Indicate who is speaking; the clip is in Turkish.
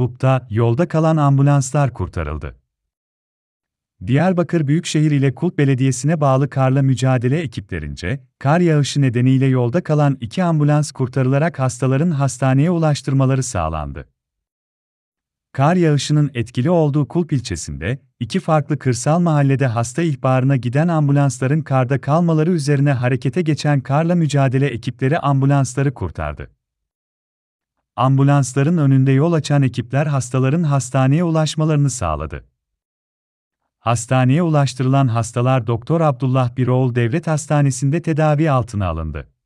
Speaker 1: Kulp'ta yolda kalan ambulanslar kurtarıldı. Diyarbakır Büyükşehir ile Kulp Belediyesi'ne bağlı karla mücadele ekiplerince, kar yağışı nedeniyle yolda kalan iki ambulans kurtarılarak hastaların hastaneye ulaştırmaları sağlandı. Kar yağışının etkili olduğu Kulp ilçesinde, iki farklı kırsal mahallede hasta ihbarına giden ambulansların karda kalmaları üzerine harekete geçen karla mücadele ekipleri ambulansları kurtardı ambulansların önünde yol açan ekipler hastaların hastaneye ulaşmalarını sağladı. Hastaneye ulaştırılan hastalar Doktor Abdullah Biroğlu Devlet Hastanesi'nde tedavi altına
Speaker 2: alındı.